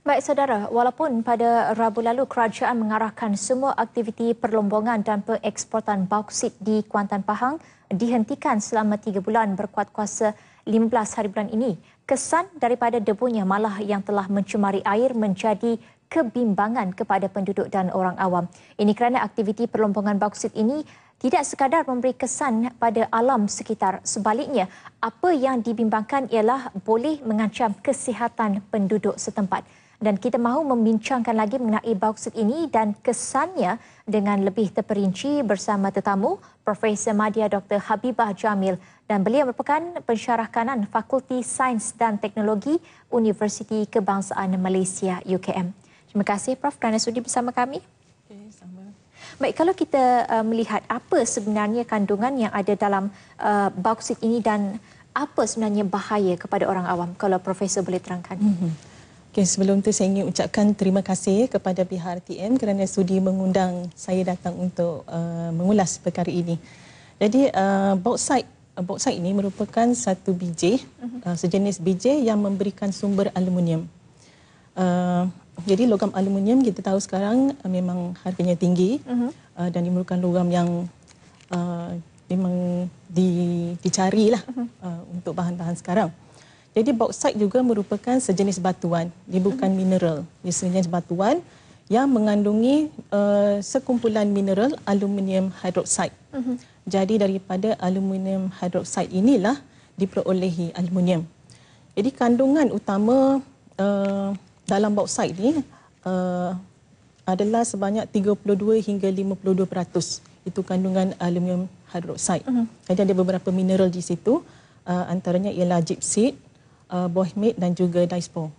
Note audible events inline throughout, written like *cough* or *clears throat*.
Baik saudara, walaupun pada Rabu lalu kerajaan mengarahkan semua aktiviti perlombongan dan pengeksportan bauksit di Kuantan Pahang dihentikan selama tiga bulan berkuat kuasa 15 hari bulan ini, kesan daripada debunya malah yang telah mencemari air menjadi kebimbangan kepada penduduk dan orang awam. Ini kerana aktiviti perlombongan bauksit ini tidak sekadar memberi kesan pada alam sekitar. Sebaliknya, apa yang dibimbangkan ialah boleh mengancam kesihatan penduduk setempat dan kita mahu membincangkan lagi mengenai bauksit ini dan kesannya dengan lebih terperinci bersama tetamu Profesor Madia Dr. Habibah Jamil dan beliau merupakan pensyarah kanan Fakulti Sains dan Teknologi Universiti Kebangsaan Malaysia UKM. Terima kasih Prof kerana sudi bersama kami. Baik, kalau kita uh, melihat apa sebenarnya kandungan yang ada dalam uh, bauksit ini dan apa sebenarnya bahaya kepada orang awam, kalau Profesor boleh terangkan. Mm-hmm. Okay, sebelum itu saya ingin ucapkan terima kasih kepada pihak RTM kerana sudi mengundang saya datang untuk uh, mengulas perkara ini. Jadi uh, bauksit uh, bauksit ini merupakan satu biji mhm. uh, sejenis biji yang memberikan sumber aluminium. Uh, jadi logam aluminium kita tahu sekarang uh, memang harganya tinggi mhm. uh, dan merupakan logam yang uh, memang di, dicari lah mhm. uh, untuk bahan-bahan sekarang. Jadi bauksit juga merupakan sejenis batuan, dia bukan mineral. Dia sejenis batuan yang mengandungi uh, sekumpulan mineral aluminium hidroksida. Uh -huh. Jadi daripada aluminium hidroksida inilah diperolehi aluminium. Jadi kandungan utama uh, dalam bauksit ini uh, eh, adalah sebanyak 32 hingga 52% itu kandungan aluminium hidroksida. Uh mhm. -huh. Jadi ada beberapa mineral di situ, uh, antaranya ialah gypsum uh, bohmit dan juga dispo.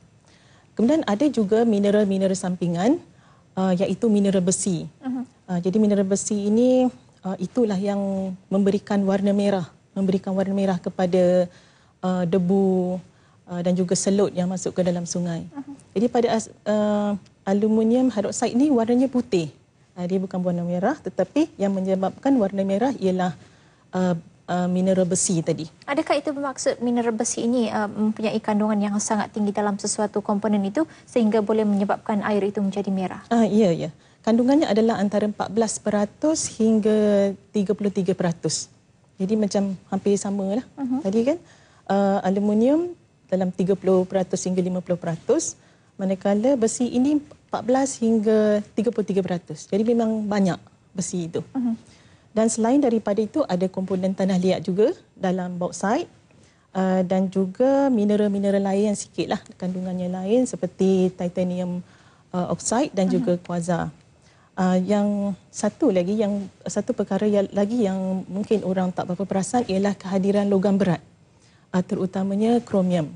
Kemudian ada juga mineral-mineral sampingan uh, iaitu mineral besi. Uh-huh. Uh, jadi mineral besi ini uh, itulah yang memberikan warna merah, memberikan warna merah kepada uh, debu uh, dan juga selut yang masuk ke dalam sungai. Uh-huh. Jadi pada as, uh, aluminium hidroksida ini warnanya putih. Uh, dia bukan warna merah tetapi yang menyebabkan warna merah ialah uh, Uh, mineral besi tadi. Adakah itu bermaksud mineral besi ini uh, mempunyai kandungan yang sangat tinggi dalam sesuatu komponen itu sehingga boleh menyebabkan air itu menjadi merah? Uh, ya, ya. Kandungannya adalah antara 14% hingga 33%. Jadi macam hampir sama lah uh-huh. Mhm. tadi kan. Uh, aluminium dalam 30% hingga 50%. Manakala besi ini 14% hingga 33%. Jadi memang banyak besi itu. Uh-huh. Dan selain daripada itu ada komponen tanah liat juga dalam bauxite uh, dan juga mineral-mineral lain yang sikitlah kandungannya lain seperti titanium uh, oxide dan juga mhm. kuasa. Uh, yang satu lagi yang satu perkara yang, lagi yang mungkin orang tak berapa perasan ialah kehadiran logam berat uh, terutamanya kromium.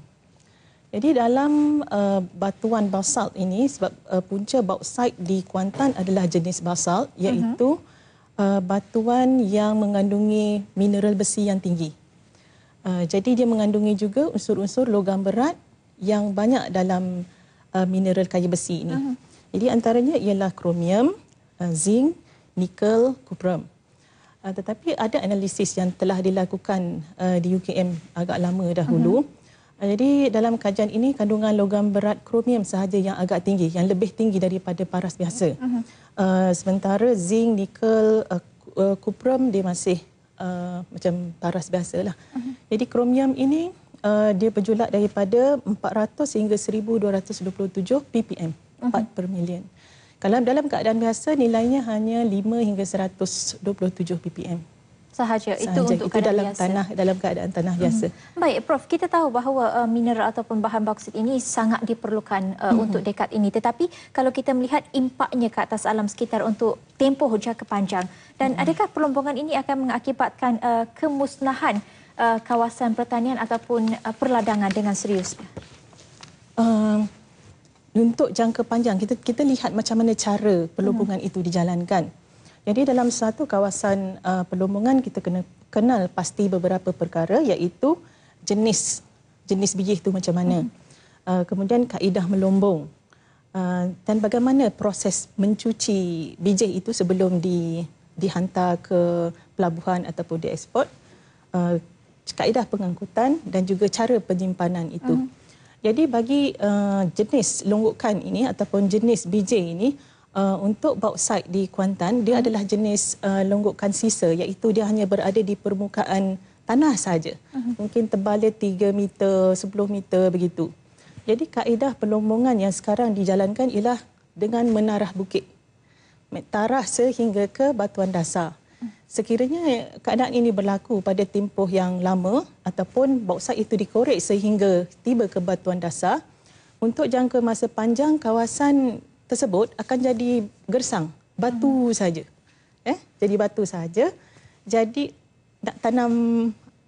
Jadi dalam uh, batuan basalt ini sebab uh, punca bauxite di Kuantan adalah jenis basalt mhm. iaitu uh-huh uh, batuan yang mengandungi mineral besi yang tinggi. Uh, jadi dia mengandungi juga unsur-unsur logam berat yang banyak dalam uh, mineral kaya besi ini. Uh-huh. Jadi antaranya ialah kromium, uh, zinc, nikel, kuprum. Uh, tetapi ada analisis yang telah dilakukan uh, di UKM agak lama dahulu. Uh-huh. Ah, jadi dalam kajian ini kandungan logam berat kromium sahaja yang agak tinggi, yang lebih tinggi daripada paras biasa. Uh, sementara zinc, nikel, uh, ah, kuprum dia masih uh, macam paras biasa lah. Mhm. Jadi kromium ini uh, dia berjulat daripada 400 hingga 1227 ppm, 4 mhm. per million. Kalau dalam keadaan biasa nilainya hanya 5 hingga 127 ppm sahaja itu untuk itu keadaan dalam biasa. tanah dalam keadaan tanah mhm. biasa. Baik prof, kita tahu bahawa uh, mineral ataupun bahan bauksit ini sangat diperlukan uh, hmm. untuk dekat ini tetapi kalau kita melihat impaknya ke atas alam sekitar untuk tempoh jangka kepanjang. dan hmm. adakah perlombongan ini akan mengakibatkan uh, kemusnahan uh, kawasan pertanian ataupun uh, perladangan dengan serius? Um untuk jangka panjang kita kita lihat macam mana cara perlombongan hmm. itu dijalankan. Jadi dalam satu kawasan uh, perlombongan kita kena kenal pasti beberapa perkara iaitu jenis jenis biji itu macam mana. Hmm. Uh, kemudian kaedah melombong uh, dan bagaimana proses mencuci biji itu sebelum di dihantar ke pelabuhan ataupun di ekspor. Uh, kaedah pengangkutan dan juga cara penyimpanan itu. Hmm. Jadi bagi uh, jenis longgokan ini ataupun jenis biji ini Eh, untuk bauxite di Kuantan, dia hmm. adalah jenis uh, eh, longgokan sisa iaitu dia hanya berada di permukaan tanah saja. Hmm. Mungkin tebalnya 3 meter, 10 meter begitu. Jadi kaedah pelombongan yang sekarang dijalankan ialah dengan menarah bukit. Tarah sehingga ke batuan dasar. Hmm. Sekiranya keadaan ini berlaku pada tempoh yang lama ataupun bauksat itu dikorek sehingga tiba ke batuan dasar, untuk jangka masa panjang kawasan tersebut akan jadi gersang, batu hmm. saja. Eh, jadi batu saja. Jadi nak tanam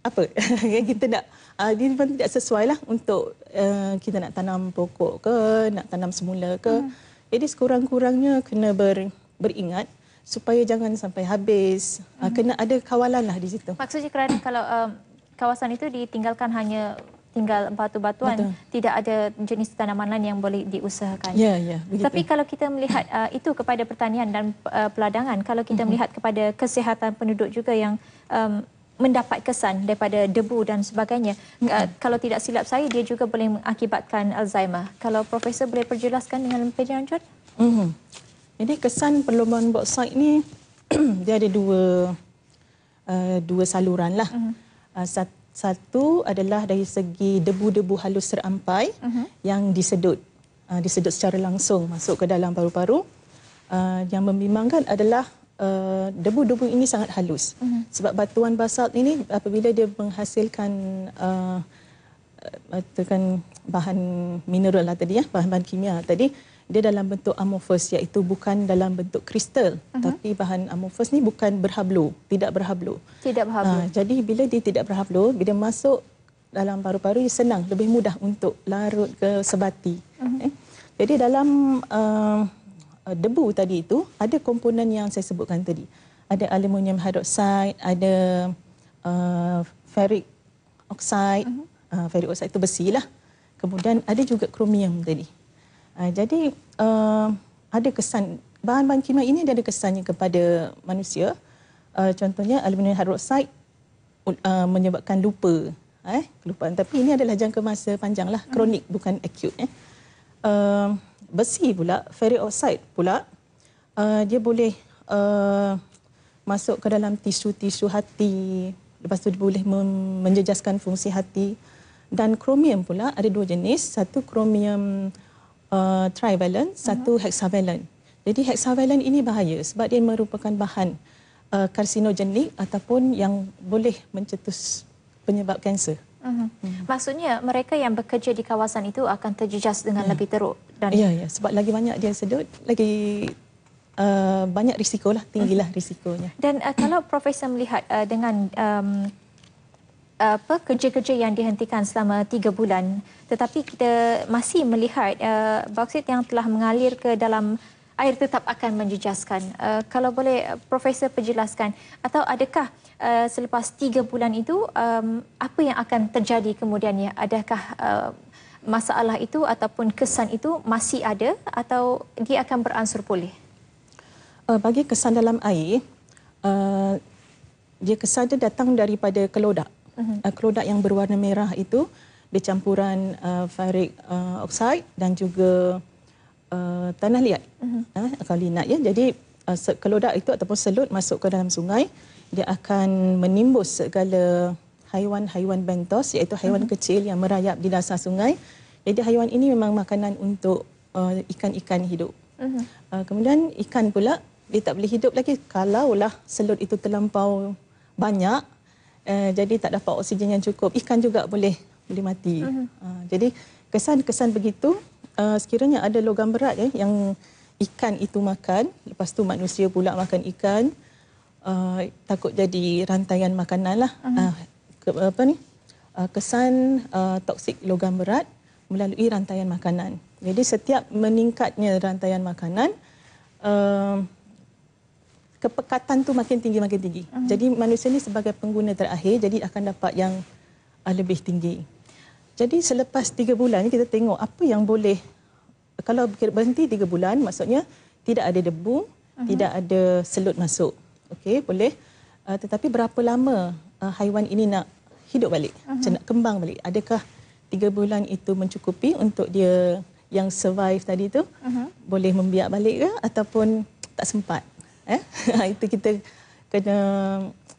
apa? *laughs* kita nak uh, dia pun tidak sesuai lah untuk uh, kita nak tanam pokok ke, nak tanam semula ke. Hmm. Jadi sekurang-kurangnya kena ber, beringat supaya jangan sampai habis. Ah, hmm. Uh, kena ada kawalan lah di situ. Maksudnya kerana kalau um, kawasan itu ditinggalkan hanya tinggal batu-batuan, tidak ada jenis tanaman lain yang boleh diusahakan. Ya, ya, Tapi kalau kita melihat *laughs* uh, itu kepada pertanian dan uh, peladangan, kalau kita uh-huh. melihat kepada kesihatan penduduk juga yang um, mendapat kesan daripada debu dan sebagainya, uh, mhm. kalau tidak silap saya, dia juga boleh mengakibatkan Alzheimer. Kalau Profesor boleh perjelaskan dengan lebih lanjut? Uh-huh. Jadi kesan perlombaan boksit ini, *clears throat* dia ada dua uh, dua saluran lah. Uh-huh. satu satu adalah dari segi debu-debu halus serampai uh-huh. Mhm. yang disedut. Uh, disedut secara langsung masuk ke dalam paru-paru. Uh, yang membimbangkan adalah uh, debu-debu ini sangat halus. Uh-huh. Sebab batuan basalt ini apabila dia menghasilkan uh, bahan mineral lah tadi, ya, bahan-bahan kimia tadi, uh, dia dalam bentuk amorphous iaitu bukan dalam bentuk kristal uh -huh. tapi bahan amorphous ni bukan berhablu tidak berhablu tidak berhablu uh, jadi bila dia tidak berhablu bila masuk dalam paru-paru senang lebih mudah untuk larut ke sebati uh -huh. okay. jadi dalam uh, debu tadi itu ada komponen yang saya sebutkan tadi ada aluminium hydroxide ada uh, ferric oxide uh -huh. uh, ferric oxide itu besi lah kemudian ada juga kromium tadi Ha, jadi uh, ada kesan bahan-bahan kimia ini ada kesannya kepada manusia. Uh, contohnya aluminium hidroksida uh, eh, menyebabkan lupa, eh, kelupaan. Tapi ini adalah jangka masa panjang lah, kronik hmm. bukan akut. Eh. Uh, besi pula, ferric oxide pula, uh, dia boleh uh, masuk ke dalam tisu-tisu hati. Lepas tu dia boleh mem- menjejaskan fungsi hati. Dan kromium pula ada dua jenis. Satu kromium uh, trivalent, uh-huh. satu hexavalent. Jadi hexavalent ini bahaya sebab dia merupakan bahan uh, karsinogenik ataupun yang boleh mencetus penyebab kanser. Uh-huh. Uh-huh. Maksudnya mereka yang bekerja di kawasan itu akan terjejas dengan yeah. lebih teruk dan Ya yeah, yeah. sebab lagi banyak dia sedut lagi Uh, banyak risikolah, tinggilah mhm. risikonya. Dan uh, kalau Profesor melihat uh, dengan um, apa kerja-kerja yang dihentikan selama tiga bulan tetapi kita masih melihat uh, bauksit yang telah mengalir ke dalam air tetap akan menjejaskan. Uh, kalau boleh eh, profesor perjelaskan atau adakah uh, selepas tiga bulan itu um, apa yang akan terjadi kemudiannya? Adakah uh, masalah itu ataupun kesan itu masih ada atau dia akan beransur pulih? Uh, bagi kesan dalam air, uh, dia kesan dia datang daripada kelodak. Mhm. uh, klorida yang berwarna merah itu bercampuran campuran uh, ferric uh, oxide dan juga uh, tanah liat uh, mhm. ha, kalinat ya jadi uh, klorida itu ataupun selut masuk ke dalam sungai dia akan menimbus segala haiwan-haiwan bentos iaitu haiwan uh-huh. kecil yang merayap di dasar sungai jadi haiwan ini memang makanan untuk uh, ikan-ikan hidup uh-huh. uh, kemudian ikan pula dia tak boleh hidup lagi kalaulah selut itu terlampau banyak Eh, jadi tak dapat oksigen yang cukup ikan juga boleh boleh mati uh -huh. uh, jadi kesan-kesan begitu uh, sekiranya ada logam berat ya eh, yang ikan itu makan lepas tu manusia pula makan ikan uh, takut jadi rantaian makananlah uh mhm. ah, -huh. uh, ke, apa ni uh, kesan uh, toksik logam berat melalui rantaian makanan jadi setiap meningkatnya rantaian makanan uh, kepekatan tu makin tinggi makin tinggi. Uh-huh. Jadi manusia ni sebagai pengguna terakhir jadi akan dapat yang uh, lebih tinggi. Jadi selepas tiga bulan kita tengok apa yang boleh kalau berhenti tiga bulan maksudnya tidak ada debu, uh-huh. tidak ada selut masuk. Okey, boleh. Uh, tetapi berapa lama uh, haiwan ini nak hidup balik? Uh-huh. Nak kembang balik? Adakah tiga bulan itu mencukupi untuk dia yang survive tadi tu uh-huh. boleh membiak balik ke ataupun tak sempat? Eh? *laughs* itu kita kena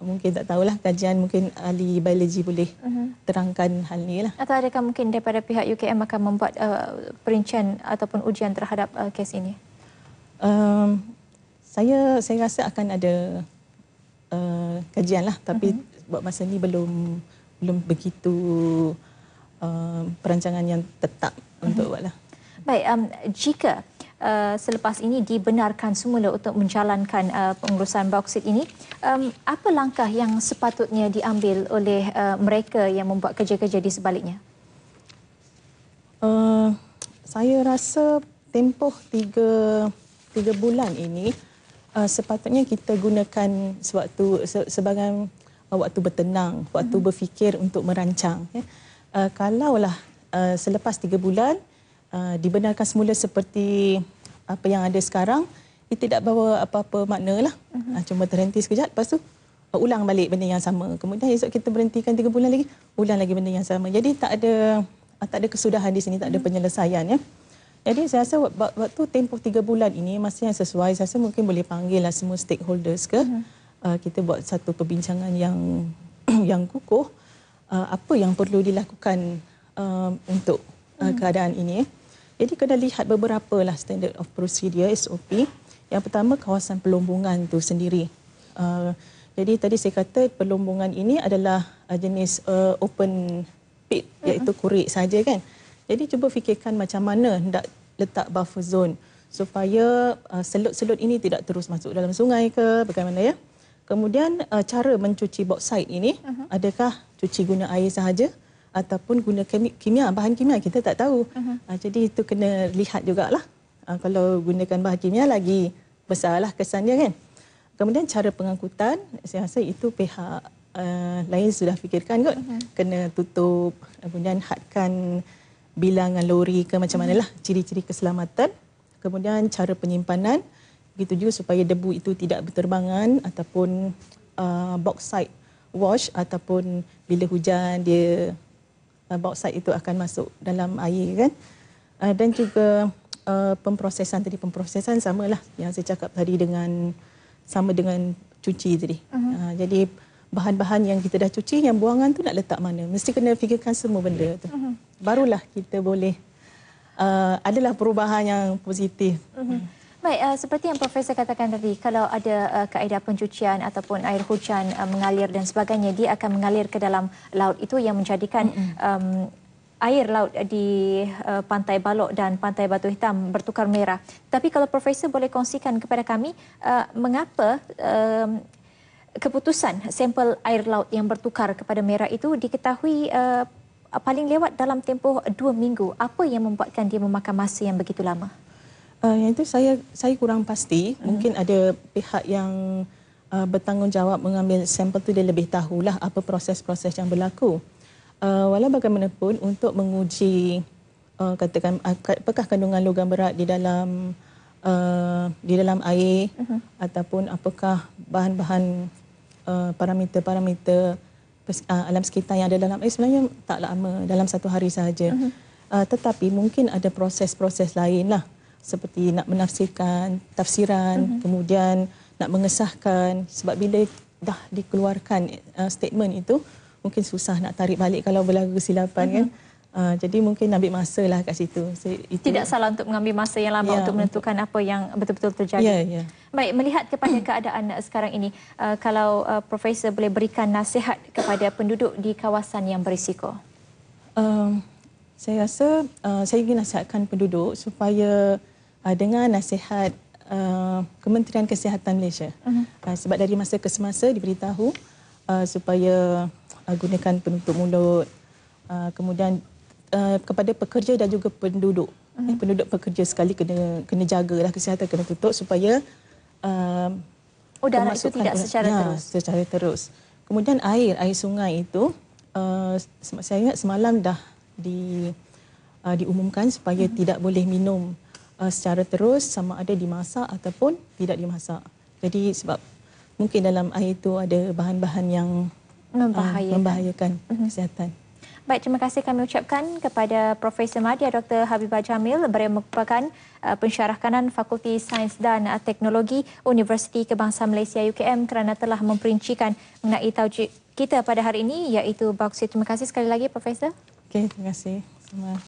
mungkin tak tahulah kajian mungkin ahli biologi boleh uh mhm. -huh. terangkan hal ni lah. Atau adakah mungkin daripada pihak UKM akan membuat uh, perincian ataupun ujian terhadap uh, kes ini? Um, saya saya rasa akan ada uh, kajian lah tapi uh mhm. -huh. buat masa ni belum belum begitu uh, perancangan yang tetap uh -huh. untuk mhm. buatlah. Baik, um, jika Uh, selepas ini dibenarkan semula untuk menjalankan uh, pengurusan bauksit ini. Um, apa langkah yang sepatutnya diambil oleh uh, mereka yang membuat kerja-kerja di sebaliknya? Uh, saya rasa tempoh tiga, tiga bulan ini uh, sepatutnya kita gunakan sewaktu se, sebagai uh, waktu bertenang, waktu uh-huh. berfikir untuk merancang. Ya. Uh, kalaulah uh, selepas tiga bulan Uh, dibenarkan semula seperti apa yang ada sekarang, ia tidak bawa apa-apa makna lah. Uh-huh. Mhm. Ah, cuma terhenti sekejap, lepas tu uh, ulang balik benda yang sama. Kemudian esok kita berhentikan tiga bulan lagi, ulang lagi benda yang sama. Jadi tak ada uh, tak ada kesudahan di sini, tak ada mhm. penyelesaian ya. Jadi saya rasa waktu tempoh tiga bulan ini masih yang sesuai. Saya rasa mungkin boleh panggil lah semua stakeholders ke. Uh-huh. Uh, kita buat satu perbincangan yang *clears throat* yang kukuh. Uh, apa yang perlu dilakukan uh, untuk uh, keadaan ini. Eh. Jadi kena lihat beberapa lah standard of procedure SOP. Yang pertama kawasan pelombongan tu sendiri. Uh, jadi tadi saya kata pelombongan ini adalah uh, jenis uh, open pit iaitu kurik saja kan. Jadi cuba fikirkan macam mana nak letak buffer zone supaya uh, selut-selut ini tidak terus masuk dalam sungai ke bagaimana ya. Kemudian uh, cara mencuci bauxite ini uh-huh. adakah cuci guna air sahaja? Uh-huh ataupun guna kimia bahan kimia kita tak tahu. Uh-huh. jadi itu kena lihat juga lah. Ah, kalau gunakan bahan kimia lagi besarlah kesannya kan. Kemudian cara pengangkutan saya rasa itu pihak uh, lain sudah fikirkan kot. Uh-huh. Kena tutup kemudian hadkan bilangan lori ke macam uh-huh. ciri-ciri keselamatan. Kemudian cara penyimpanan begitu juga supaya debu itu tidak berterbangan ataupun uh, box site wash ataupun bila hujan dia uh, bauksit itu akan masuk dalam air kan uh, dan juga uh, pemprosesan tadi pemprosesan samalah yang saya cakap tadi dengan sama dengan cuci tadi uh-huh. uh, jadi bahan-bahan yang kita dah cuci yang buangan tu nak letak mana mesti kena fikirkan semua benda ya. tu uh-huh. barulah kita boleh uh, adalah perubahan yang positif uh-huh. Baik, uh, seperti yang Profesor katakan tadi, kalau ada uh, kaedah pencucian ataupun air hujan uh, mengalir dan sebagainya, dia akan mengalir ke dalam laut itu yang menjadikan... Mm -mm. Um, air laut di uh, Pantai Balok dan Pantai Batu Hitam bertukar merah. Tapi kalau Profesor boleh kongsikan kepada kami, uh, mengapa uh, keputusan sampel air laut yang bertukar kepada merah itu diketahui uh, paling lewat dalam tempoh dua minggu? Apa yang membuatkan dia memakan masa yang begitu lama? Uh, yang itu saya saya kurang pasti. uh Mungkin ada pihak yang uh, bertanggungjawab mengambil sampel tu dia lebih tahu lah apa proses-proses yang berlaku. Uh, walau bagaimanapun untuk menguji uh, katakan apakah kandungan logam berat di dalam uh, di dalam air uh-huh. ataupun apakah bahan-bahan uh, parameter-parameter uh, alam sekitar yang ada dalam air sebenarnya tak lama dalam satu hari saja Uh-huh. Mhm. Uh, tetapi mungkin ada proses-proses lain lah seperti nak menafsirkan tafsiran mm-hmm. kemudian nak mengesahkan sebab bila dah dikeluarkan uh, statement itu mungkin susah nak tarik balik kalau berlaku silapan. mm-hmm. kan uh, jadi mungkin ambil masa lah kat situ so, itu tidak lah. salah untuk mengambil masa yang lama yeah, untuk menentukan apa yang betul-betul terjadi yeah, yeah. baik melihat kepada keadaan sekarang ini uh, kalau uh, profesor boleh berikan nasihat kepada penduduk di kawasan yang berisiko um, saya rasa uh, saya ingin nasihatkan penduduk supaya uh, dengar nasihat uh, Kementerian Kesihatan Malaysia. Uh -huh. uh, sebab dari masa ke semasa diberitahu uh, supaya uh, gunakan penutup mulut. Uh, kemudian uh, kepada pekerja dan juga penduduk. Uh mhm. -huh. eh, penduduk pekerja sekali kena kena jagalah kesihatan kena tutup supaya uh, udara itu tidak secara ya, terus. secara terus. Kemudian air, air sungai itu uh, saya ingat semalam dah di uh, diumumkan supaya uh mhm. -huh. tidak boleh minum uh, secara terus sama ada dimasak ataupun tidak dimasak. Jadi sebab mungkin dalam air itu ada bahan-bahan yang membahayakan, uh, membahayakan mm-hmm. kesihatan. Baik, terima kasih kami ucapkan kepada Profesor Madia Dr. Habibah Jamil beliau merupakan uh, pensyarah kanan Fakulti Sains dan Teknologi Universiti Kebangsaan Malaysia UKM kerana telah memperincikan mengenai tajuk kita pada hari ini iaitu bauksit. Terima kasih sekali lagi Profesor. Okey, terima kasih. Sama.